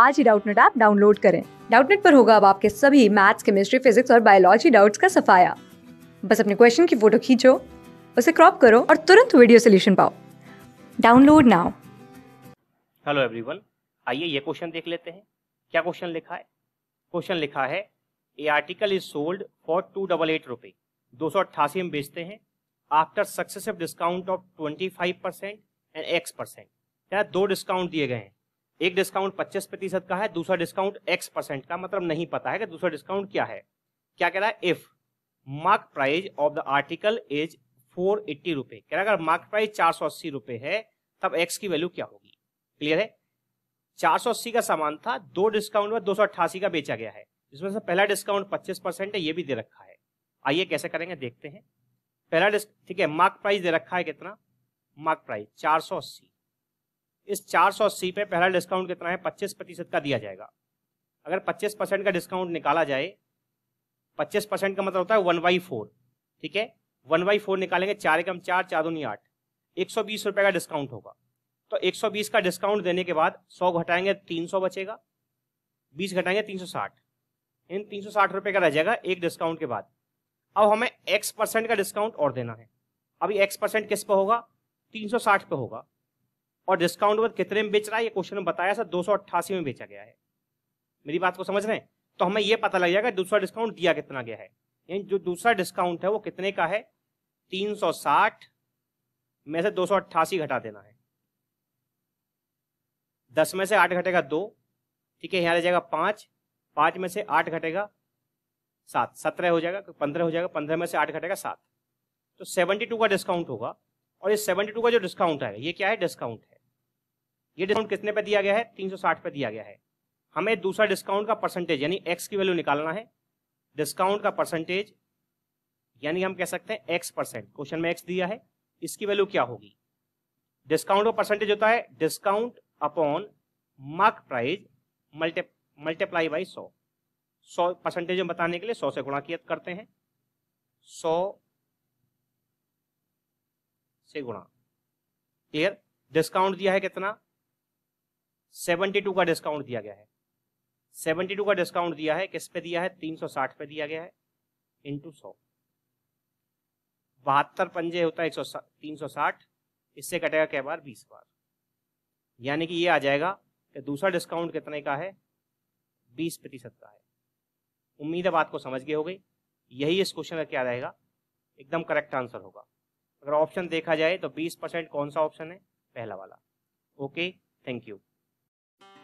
आज ही Doubtnut app download करें डाउटनेट पर होगा अब आपके सभी मैथ्स केमिस्ट्री फिजिक्स और बायोलॉजी डाउट्स का सफाया बस अपने क्वेश्चन की फोटो खींचो उसे क्रॉप करो और तुरंत वीडियो सोल्यूशन पाओ डाउनलोड नाउ हेलो एवरीवन आइए ये क्वेश्चन देख लेते हैं क्या क्वेश्चन लिखा है क्वेश्चन लिखा है a article is sold for two double eight रुपए दो सौ अट्ठासी में बेचते हैं after successive discount of twenty five percent and x percent दो डिस्काउंट दिए गए हैं एक डिस्काउंट पच्चीस प्रतिशत का है दूसरा डिस्काउंट एक्स परसेंट का मतलब नहीं पता है कि दूसरा डिस्काउंट क्या है क्या कह रहा है if mark price of the article is four eighty रुपए कह रहा है अगर मार्क प्राइस चार सौ अस्सी रुपए है तब एक्स की वैल्यू क्या होगी क्लियर है चार सौ अस्सी का सामान था दो डिस्काउंट में दो सौ अट्ठासी का बेचा गया है इसमें से पहला डिस्काउंट पच्चीस परसेंट है ये भी दे रखा है आइए कैसे करेंगे देखते हैं पहला ठीक है मार्क प्राइस दे रखा है कितना मार्क प्राइस चार सौ अस्सी इस 480 पे पहला डिस्काउंट कितना है 25 प्रतिशत का दिया जाएगा अगर 25 परसेंट का डिस्काउंट निकाला जाए 25 परसेंट का मतलब होता है वन बाई फोर ठीक है वन बाई फोर निकालेंगे चार एकम चार चार दूनी आठ एक सौ बीस रुपये का डिस्काउंट होगा तो एक सौ बीस का डिस्काउंट देने के बाद सौ घटाएंगे तीन सौ बचेगा बीस घटाएंगे तीन सौ साठ इन तीन सौ साठ रुपये का रह जाएगा एक डिस्काउंट के बाद अब हमें एक्स परसेंट का डिस्काउंट और देना है अभी एक्स परसेंट किस पे होगा तीन सौ साठ पे होगा और डिस्काउंट पर कितने में बेच रहा है ये क्वेश्चन बताया सर दो में बेचा गया है मेरी बात को समझ रहे हैं तो हमें यह पता लग जाएगा दूसरा डिस्काउंट दिया कितना गया है यानी जो दूसरा डिस्काउंट है वो कितने का है 360 में से दो घटा देना है 10 में से 8 घटेगा दो ठीक है यहाँ रह जाएगा पाँच पाँच में से आठ घटेगा सात सत्रह हो जाएगा पंद्रह हो जाएगा पंद्रह में से आठ घटेगा सात तो सेवेंटी टू का डिस्काउंट होगा और ये सेवेंटी टू का जो डिस्काउंट आएगा ये क्या है डिस्काउंट है ये डिस्काउंट कितने पे दिया गया है 360 पे दिया गया है हमें दूसरा डिस्काउंट का परसेंटेज यानी एक्स की वैल्यू निकालना है डिस्काउंट का परसेंटेज यानी हम कह सकते हैं एक्स परसेंट क्वेश्चन में एक्स दिया है इसकी वैल्यू क्या होगी डिस्काउंट का परसेंटेज होता है discount upon mark price multiply by सौ सौ परसेंटेज में बताने के लिए सौ से गुणा किया करते हैं सौ से गुणा क्लियर डिस्काउंट दिया है कितना 72 का डिस्काउंट दिया गया है 72 का डिस्काउंट दिया है किस पे दिया है 360 पे दिया गया है इंटू सौ बहत्तर पंजे होता है एक सौ तीन सौ साठ इससे कटेगा कई बार बीस बार यानी कि ये आ जाएगा कि दूसरा डिस्काउंट कितने का है बीस प्रतिशत का है उम्मीद है बात को समझ गए हो गई यही इस क्वेश्चन का क्या रहेगा एकदम करेक्ट आंसर होगा अगर ऑप्शन देखा जाए तो बीस परसेंट कौन सा ऑप्शन है पहला वाला ओके थैंक यू